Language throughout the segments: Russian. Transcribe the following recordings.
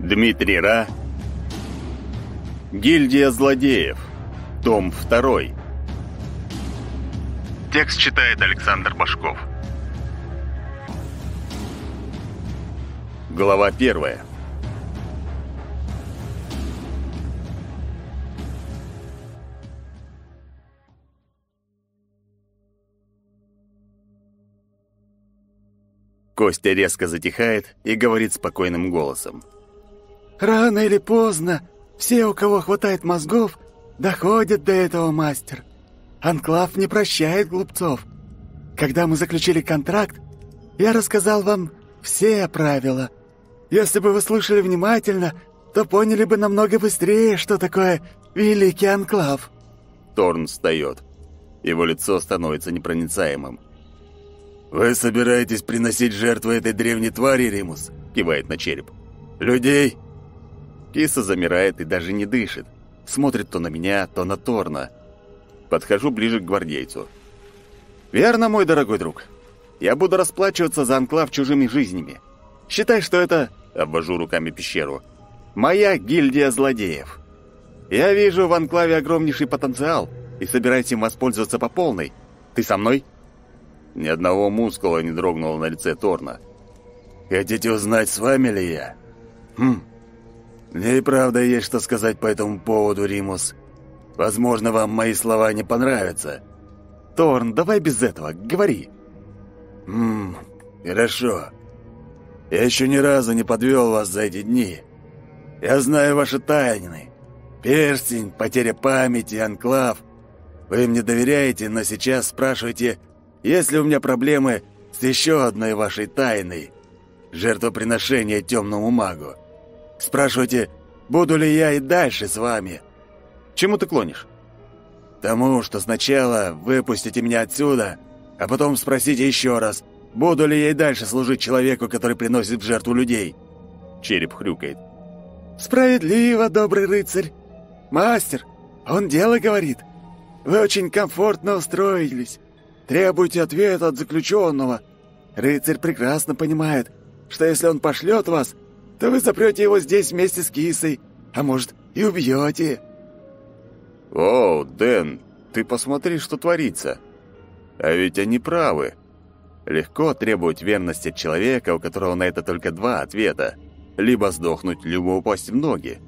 Дмитрий Ра. Гильдия злодеев. Том 2. Текст читает Александр Башков. Глава 1. Костя резко затихает и говорит спокойным голосом. Рано или поздно все, у кого хватает мозгов, доходят до этого, мастер. Анклав не прощает глупцов. Когда мы заключили контракт, я рассказал вам все правила. Если бы вы слушали внимательно, то поняли бы намного быстрее, что такое «Великий Анклав». Торн встает. Его лицо становится непроницаемым. «Вы собираетесь приносить жертву этой древней твари, Римус?» — кивает на череп. «Людей?» Киса замирает и даже не дышит. Смотрит то на меня, то на Торна. Подхожу ближе к гвардейцу. «Верно, мой дорогой друг. Я буду расплачиваться за анклав чужими жизнями. Считай, что это...» — обвожу руками пещеру. «Моя гильдия злодеев. Я вижу в анклаве огромнейший потенциал и собираюсь им воспользоваться по полной. Ты со мной?» Ни одного мускула не дрогнуло на лице Торна. «Хотите узнать, с вами ли я?» «Хм, «Мне ну и правда есть что сказать по этому поводу, Римус. Возможно, вам мои слова не понравятся». «Торн, давай без этого, говори». «Ммм, хорошо. Я еще ни разу не подвел вас за эти дни. Я знаю ваши тайны. Перстень, потеря памяти, анклав. Вы мне доверяете, но сейчас спрашиваете, есть ли у меня проблемы с еще одной вашей тайной – жертвоприношение темному магу. Спрашиваете, буду ли я и дальше с вами?» «Чему ты клонишь?» «Тому, что сначала выпустите меня отсюда, а потом спросите еще раз, буду ли я и дальше служить человеку, который приносит в жертву людей». Череп хрюкает. «Справедливо, добрый рыцарь! Мастер, он дело говорит. Вы очень комфортно устроились. Требуйте ответа от заключенного. Рыцарь прекрасно понимает, что если он пошлет вас, то вы запрете его здесь вместе с кисой, а может, и убьете». «О, Дэн, ты посмотри, что творится. А ведь они правы. Легко требовать верности от человека, у которого на это только два ответа. Либо сдохнуть, либо упасть в ноги.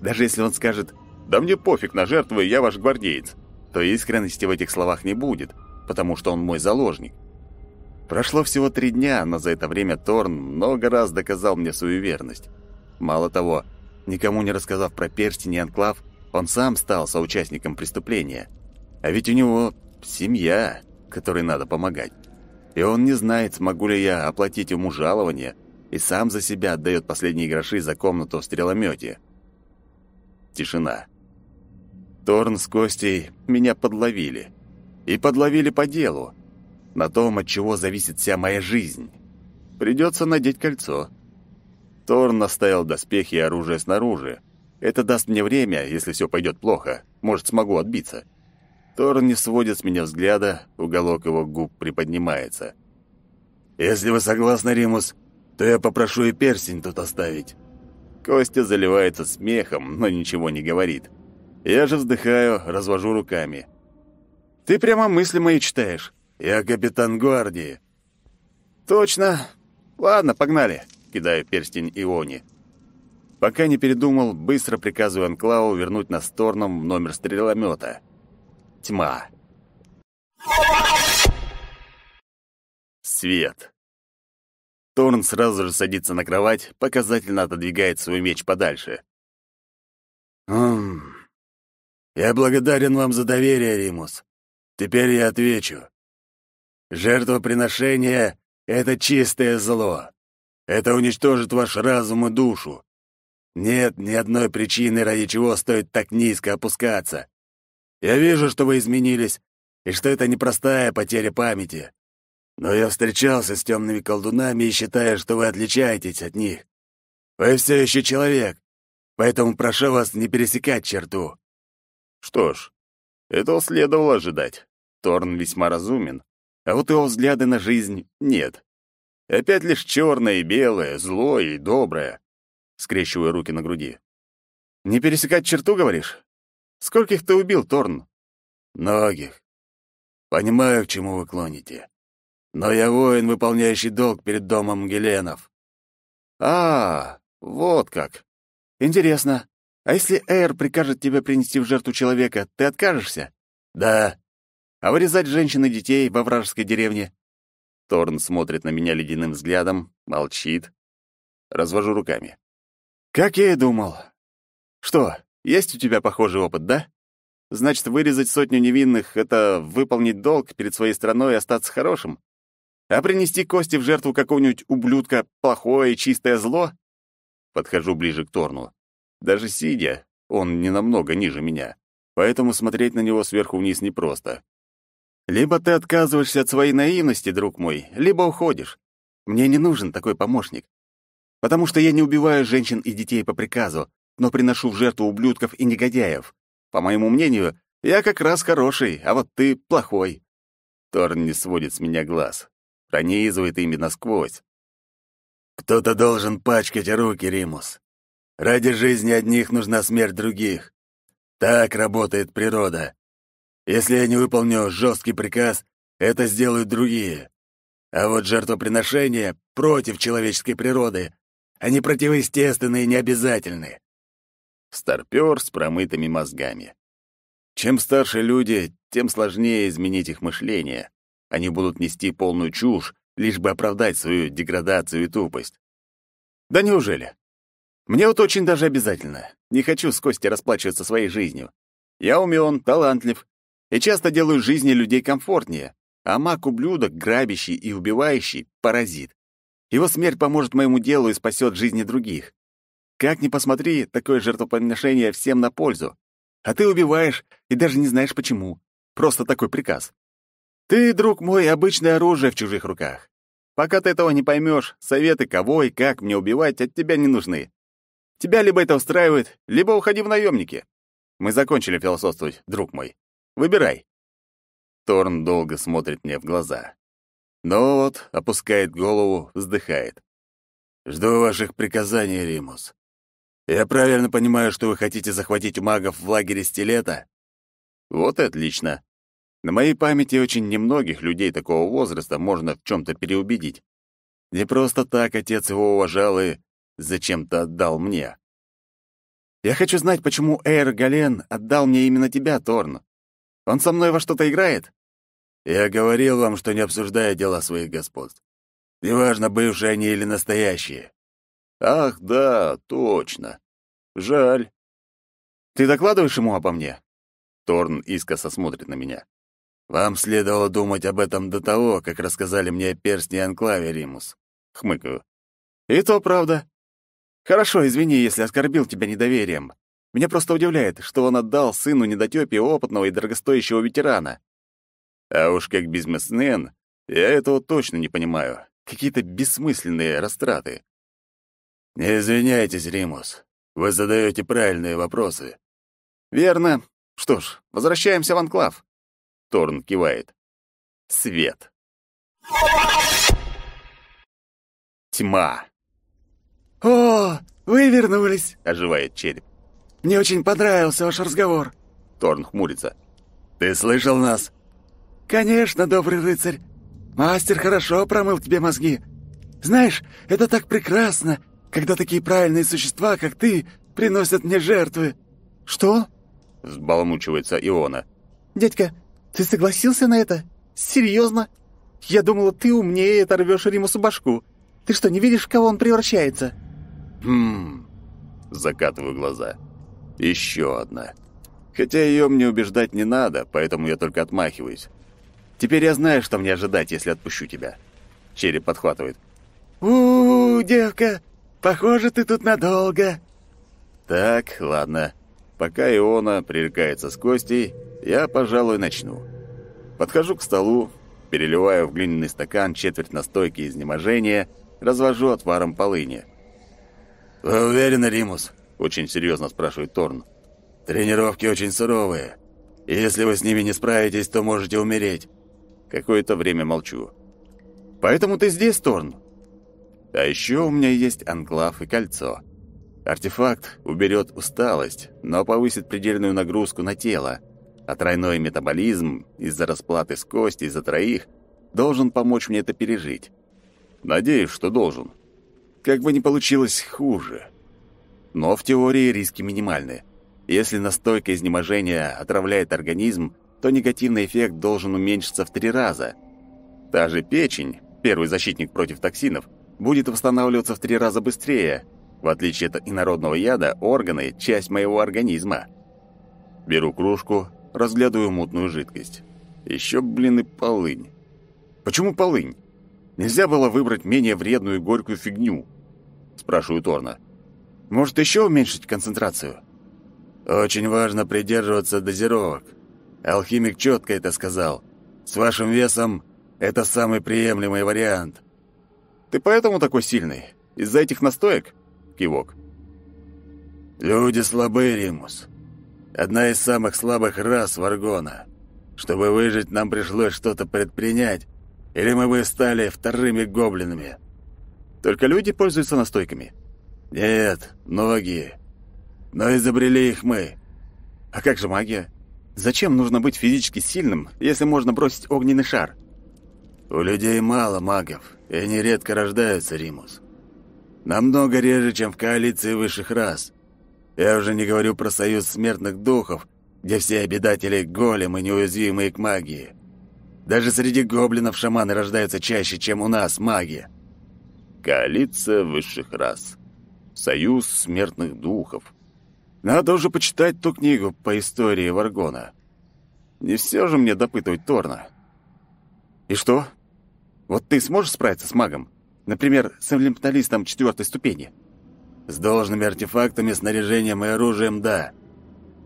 Даже если он скажет «Да мне пофиг на жертву, я ваш гвардеец», то искренности в этих словах не будет, потому что он мой заложник. Прошло всего три дня, но за это время Торн много раз доказал мне свою верность. Мало того, никому не рассказав про перстень и анклав, он сам стал соучастником преступления. А ведь у него семья, которой надо помогать. И он не знает, смогу ли я оплатить ему жалование, и сам за себя отдает последние гроши за комнату в стреломете. Тишина. Торн с Костей меня подловили. И подловили по делу на том, от чего зависит вся моя жизнь. Придется надеть кольцо. Торн оставил доспехи и оружие снаружи. Это даст мне время, если все пойдет плохо. Может, смогу отбиться. Торн не сводит с меня взгляда, уголок его губ приподнимается. «Если вы согласны, Римус, то я попрошу и перстень тут оставить». Костя заливается смехом, но ничего не говорит. Я же вздыхаю, развожу руками. «Ты прямо мысли мои читаешь. «Я капитан гвардии». «Точно. Ладно, погнали», — кидаю перстень Иони. Пока не передумал, быстро приказываю Анклаву вернуть нас Торном номер стреломета. Тьма. Свет. Торн сразу же садится на кровать, показательно отодвигает свой меч подальше. «М я благодарен вам за доверие, Римус. Теперь я отвечу. Жертвоприношение — это чистое зло. Это уничтожит ваш разум и душу. Нет ни одной причины, ради чего стоит так низко опускаться. Я вижу, что вы изменились, и что это непростая потеря памяти. Но я встречался с темными колдунами и считаю, что вы отличаетесь от них. Вы все еще человек, поэтому прошу вас не пересекать черту». Что ж, этого следовало ожидать. Торн весьма разумен, а вот его взгляды на жизнь нет. Опять лишь черное и белое, злое и доброе. Скрещиваю руки на груди. Не пересекать черту, говоришь? Скольких ты убил, Торн? Многих. Понимаю, к чему вы клоните. Но я воин, выполняющий долг перед домом Геленов. А, вот как. Интересно. А если Эйр прикажет тебе принести в жертву человека, ты откажешься? Да. А вырезать женщин и детей во вражеской деревне? Торн смотрит на меня ледяным взглядом, молчит. Развожу руками. Как я и думал. Что, есть у тебя похожий опыт, да? Значит, вырезать сотню невинных — это выполнить долг перед своей страной и остаться хорошим? А принести кости в жертву какого-нибудь ублюдка — плохое чистое зло? Подхожу ближе к Торну. Даже сидя, он не намного ниже меня, поэтому смотреть на него сверху вниз непросто. Либо ты отказываешься от своей наивности, друг мой, либо уходишь. Мне не нужен такой помощник. Потому что я не убиваю женщин и детей по приказу, но приношу в жертву ублюдков и негодяев. По моему мнению, я как раз хороший, а вот ты плохой. Торн не сводит с меня глаз. Пронизывает ими насквозь. Кто-то должен пачкать руки, Римус. Ради жизни одних нужна смерть других. Так работает природа. Если я не выполню жесткий приказ, это сделают другие. А вот жертвоприношения против человеческой природы. Они противоестественны и необязательны. Старпер с промытыми мозгами. Чем старше люди, тем сложнее изменить их мышление. Они будут нести полную чушь, лишь бы оправдать свою деградацию и тупость. Да неужели? Мне вот очень даже обязательно. Не хочу с Костей расплачиваться своей жизнью. Я умен, талантлив, и часто делают жизни людей комфортнее. А маг-ублюдок, грабящий и убивающий — паразит. Его смерть поможет моему делу и спасет жизни других. Как ни посмотри, такое жертвоприношение всем на пользу. А ты убиваешь и даже не знаешь почему. Просто такой приказ. Ты, друг мой, обычное оружие в чужих руках. Пока ты этого не поймешь, советы, кого и как мне убивать, от тебя не нужны. Тебя либо это устраивает, либо уходи в наемники. Мы закончили философствовать, друг мой. Выбирай». Торн долго смотрит мне в глаза. Ну вот, опускает голову, вздыхает. «Жду ваших приказаний, Римус. Я правильно понимаю, что вы хотите захватить магов в лагере стилета?» «Вот и отлично. На моей памяти очень немногих людей такого возраста можно в чем то переубедить. Не просто так отец его уважал и зачем-то отдал мне. Я хочу знать, почему Эйр Гален отдал мне именно тебя, Торн. Он со мной во что-то играет?» «Я говорил вам, что не обсуждаю дела своих господств. Неважно, бывшие они или настоящие». «Ах, да, точно. Жаль». «Ты докладываешь ему обо мне?» Торн искоса смотрит на меня. «Вам следовало думать об этом до того, как рассказали мне о перстне и анклаве, Римус». Хмыкаю. «И то правда. Хорошо, извини, если оскорбил тебя недоверием. Меня просто удивляет, что он отдал сыну недотёпе опытного и дорогостоящего ветерана. А уж как бизнесмен, я этого точно не понимаю. Какие-то бессмысленные растраты. «Извиняйтесь, Римус, вы задаете правильные вопросы». «Верно. Что ж, возвращаемся в Анклав». Торн кивает. «Свет». Тьма. «О, вы вернулись!» — оживает череп. Мне очень понравился ваш разговор. Торн хмурится. Ты слышал нас? Конечно, добрый рыцарь. Мастер хорошо промыл тебе мозги. Знаешь, это так прекрасно, когда такие правильные существа, как ты, приносят мне жертвы. Что? Взбалмучивается Иона. Дядька, ты согласился на это? Серьезно? Я думала, ты умнее оторвешь Римусу башку. Ты что, не видишь, в кого он превращается? Хм. Закатываю глаза. Еще одна. Хотя ее мне убеждать не надо, поэтому я только отмахиваюсь. Теперь я знаю, что мне ожидать, если отпущу тебя. Череп подхватывает. у, -у, -у девка, похоже, ты тут надолго. Так, ладно. Пока Иона пререкается с Костей, я, пожалуй, начну. Подхожу к столу, переливаю в глиняный стакан четверть настойки изнеможения, развожу отваром полыни. «Вы уверены, Римус?» Очень серьезно спрашивает Торн. Тренировки очень суровые. И если вы с ними не справитесь, то можете умереть. Какое-то время молчу. Поэтому ты здесь, Торн. А еще у меня есть анклав и кольцо. Артефакт уберет усталость, но повысит предельную нагрузку на тело, а тройной метаболизм из-за расплаты с костей за троих должен помочь мне это пережить. Надеюсь, что должен. Как бы не получилось хуже. Но в теории риски минимальны. Если настойка изнеможения отравляет организм, то негативный эффект должен уменьшиться в три раза. Та же печень, первый защитник против токсинов, будет восстанавливаться в три раза быстрее. В отличие от инородного яда, органы – часть моего организма. Беру кружку, разглядываю мутную жидкость. Еще, блин, и полынь. Почему полынь? Нельзя было выбрать менее вредную и горькую фигню? Спрашиваю Торна. Может, еще уменьшить концентрацию? Очень важно придерживаться дозировок. Алхимик четко это сказал. С вашим весом это самый приемлемый вариант. Ты поэтому такой сильный? Из-за этих настоек? Кивок. Люди слабы, Римус. Одна из самых слабых рас Варгона. Чтобы выжить, нам пришлось что-то предпринять, или мы бы стали вторыми гоблинами. Только люди пользуются настойками. «Нет, ноги. Но изобрели их мы». «А как же магия? Зачем нужно быть физически сильным, если можно бросить огненный шар?» «У людей мало магов, и они редко рождаются, Римус. Намного реже, чем в коалиции высших рас. Я уже не говорю про союз смертных духов, где все обитатели големы, неуязвимые к магии. Даже среди гоблинов шаманы рождаются чаще, чем у нас магия». Коалиция высших рас. «Союз смертных духов». Надо уже почитать ту книгу по истории Варгона. Не все же мне допытывать Торна. И что? Вот ты сможешь справиться с магом? Например, с элементалистом четвертой ступени? С должными артефактами, снаряжением и оружием — да.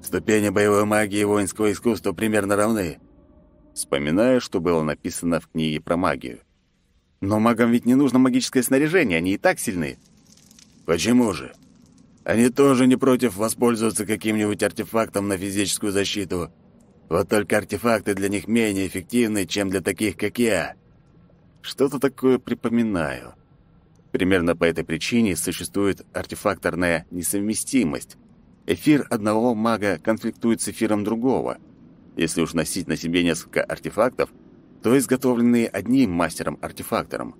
Ступени боевой магии и воинского искусства примерно равны. Вспоминаю, что было написано в книге про магию. Но магам ведь не нужно магическое снаряжение, они и так сильны. — Почему же? Они тоже не против воспользоваться каким-нибудь артефактом на физическую защиту. Вот только артефакты для них менее эффективны, чем для таких, как я. Что-то такое припоминаю. Примерно по этой причине существует артефакторная несовместимость. Эфир одного мага конфликтует с эфиром другого. Если уж носить на себе несколько артефактов, то изготовленные одним мастером-артефактором.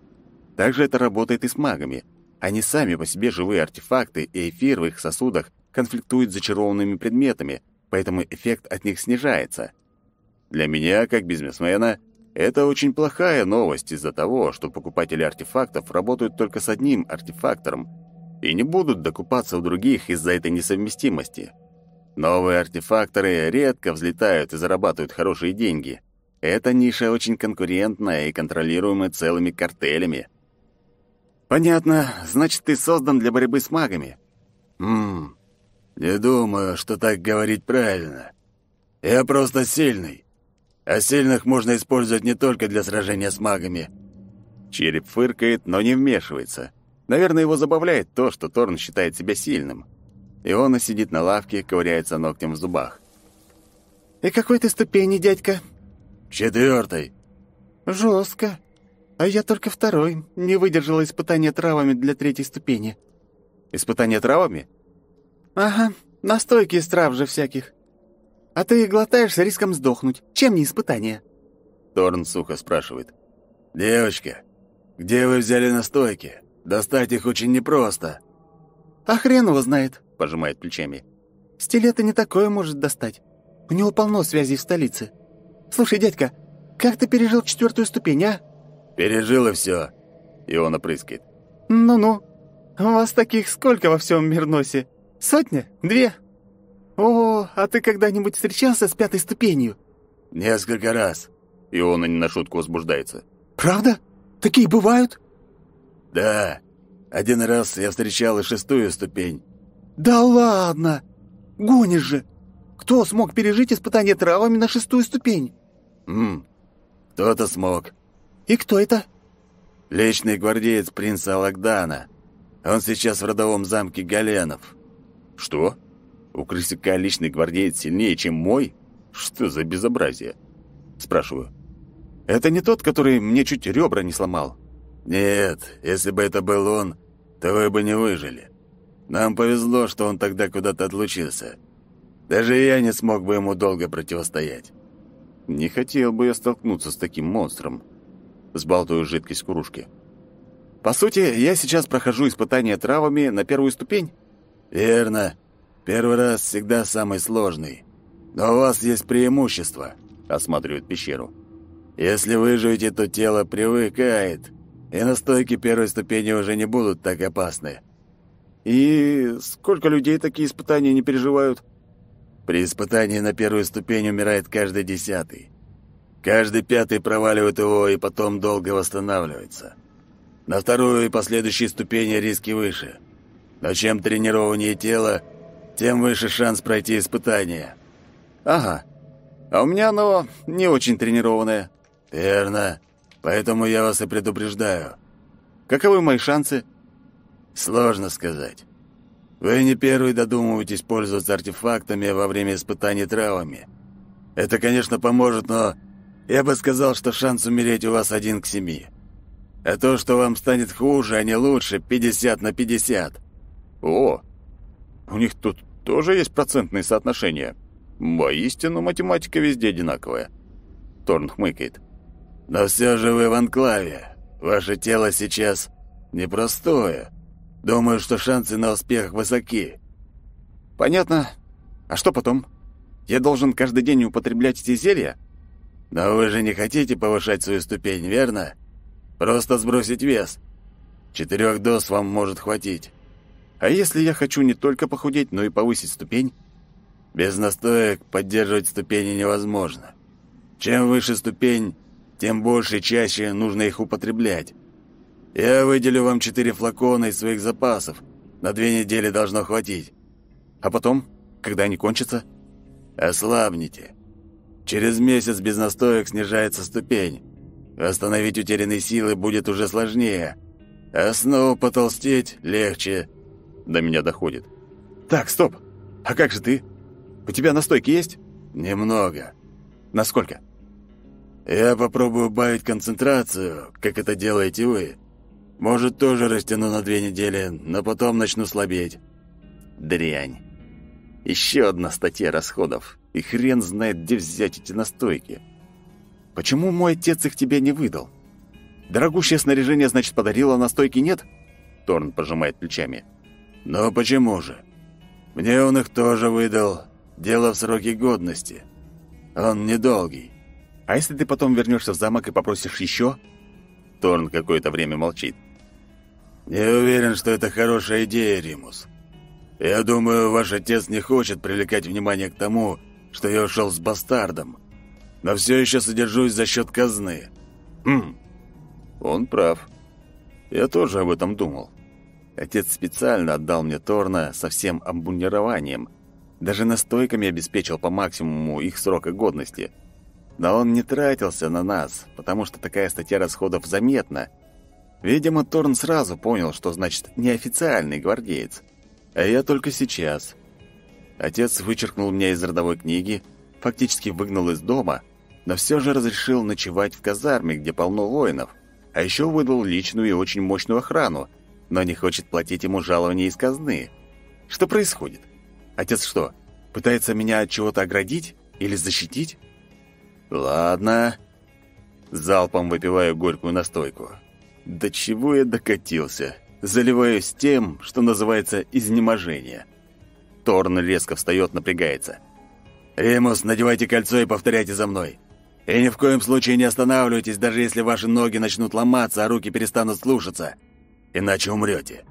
Также это работает и с магами – они сами по себе живые артефакты, и эфир в их сосудах конфликтует с зачарованными предметами, поэтому эффект от них снижается. Для меня, как бизнесмена, это очень плохая новость из-за того, что покупатели артефактов работают только с одним артефактором и не будут докупаться у других из-за этой несовместимости. Новые артефакторы редко взлетают и зарабатывают хорошие деньги. Эта ниша очень конкурентная и контролируемая целыми картелями – «Понятно. Значит, ты создан для борьбы с магами». «Ммм, не думаю, что так говорить правильно. Я просто сильный. А сильных можно использовать не только для сражения с магами». Череп фыркает, но не вмешивается. Наверное, его забавляет то, что Торн считает себя сильным. и Иона сидит на лавке, ковыряется ногтем в зубах. «И какой ты ступени, дядька?» «Четвертой». «Жестко. «А я только второй, не выдержала испытания травами для третьей ступени». «Испытание травами?» «Ага, настойки из трав же всяких. А ты их глотаешь с риском сдохнуть. Чем не испытание?» Торн сухо спрашивает. «Девочка, где вы взяли настойки? Достать их очень непросто». «А хрен его знает», — пожимает плечами. «Стилета не такое может достать. У него полно связей в столице. Слушай, дядька, как ты пережил четвертую ступень, а?» Пережил и все. И он опрыскает. Ну-ну. У вас таких сколько во всем Мирносе? Сотня? Две? О, а ты когда-нибудь встречался с пятой ступенью? Несколько раз. И он и не на шутку возбуждается. Правда? Такие бывают? Да. Один раз я встречал и шестую ступень. Да ладно. Гонишь же. Кто смог пережить испытание травами на шестую ступень? Хм. Кто-то смог. «И кто это?» «Личный гвардеец принца Лагдана. Он сейчас в родовом замке Галенов». «Что? У крысяка личный гвардеец сильнее, чем мой? Что за безобразие?» Спрашиваю. «Это не тот, который мне чуть ребра не сломал?» «Нет, если бы это был он, то вы бы не выжили. Нам повезло, что он тогда куда-то отлучился. Даже я не смог бы ему долго противостоять». «Не хотел бы я столкнуться с таким монстром сбалтую жидкость кружки. «По сути, я сейчас прохожу испытание травами на первую ступень?» «Верно. Первый раз всегда самый сложный. Но у вас есть преимущество», — осматривает пещеру. «Если выживете, то тело привыкает, и настойки первой ступени уже не будут так опасны». «И сколько людей такие испытания не переживают?» «При испытании на первую ступень умирает каждый десятый. Каждый пятый проваливает его и потом долго восстанавливается. На вторую и последующие ступени риски выше. Но чем тренированнее тело, тем выше шанс пройти испытание. Ага. А у меня оно не очень тренированное. Верно. Поэтому я вас и предупреждаю. Каковы мои шансы? Сложно сказать. Вы не первый додумываетесь пользоваться артефактами во время испытаний травами. Это, конечно, поможет, но я бы сказал, что шанс умереть у вас один к семи. А то, что вам станет хуже, а не лучше, 50 на 50. О, у них тут тоже есть процентные соотношения. Воистину, математика везде одинаковая. Торн хмыкает. Но все же вы в анклаве. Ваше тело сейчас непростое. Думаю, что шансы на успех высоки. Понятно. А что потом? Я должен каждый день употреблять эти зелья? Но вы же не хотите повышать свою ступень, верно? Просто сбросить вес. Четырех доз вам может хватить. А если я хочу не только похудеть, но и повысить ступень? Без настоек поддерживать ступени невозможно. Чем выше ступень, тем больше и чаще нужно их употреблять. Я выделю вам четыре флакона из своих запасов. На две недели должно хватить. А потом, когда они кончатся, ослабните. Через месяц без настоек снижается ступень. Остановить утерянные силы будет уже сложнее, а снова потолстеть легче. До меня доходит. Так, стоп. А как же ты? У тебя настойки есть? Немного. Насколько? Я попробую убавить концентрацию, как это делаете вы. Может, тоже растяну на две недели, но потом начну слабеть. Дрянь. Еще одна статья расходов и хрен знает, где взять эти настойки. Почему мой отец их тебе не выдал? Дорогущее снаряжение, значит, подарила, а настойки нет? Торн пожимает плечами. Но почему же? Мне он их тоже выдал. Дело в сроке годности. Он недолгий. А если ты потом вернешься в замок и попросишь еще? Торн какое-то время молчит. Не уверен, что это хорошая идея, Римус. Я думаю, ваш отец не хочет привлекать внимание к тому, что я ушел с бастардом, но все еще содержусь за счет казны. Хм, он прав. Я тоже об этом думал. Отец специально отдал мне Торна со всем обмунированием, даже настойками обеспечил по максимуму их срока годности. Да он не тратился на нас, потому что такая статья расходов заметна. Видимо, Торн сразу понял, что значит неофициальный гвардеец. А я только сейчас, Отец вычеркнул меня из родовой книги, фактически выгнал из дома, но все же разрешил ночевать в казарме, где полно воинов, а еще выдал личную и очень мощную охрану, но не хочет платить ему жалование из казны. Что происходит? Отец что, пытается меня от чего-то оградить или защитить? Ладно. Залпом выпиваю горькую настойку. До чего я докатился? Заливаюсь тем, что называется изнеможение стороны, резко встает, напрягается. «Римус, надевайте кольцо и повторяйте за мной. И ни в коем случае не останавливайтесь, даже если ваши ноги начнут ломаться, а руки перестанут слушаться. Иначе умрете.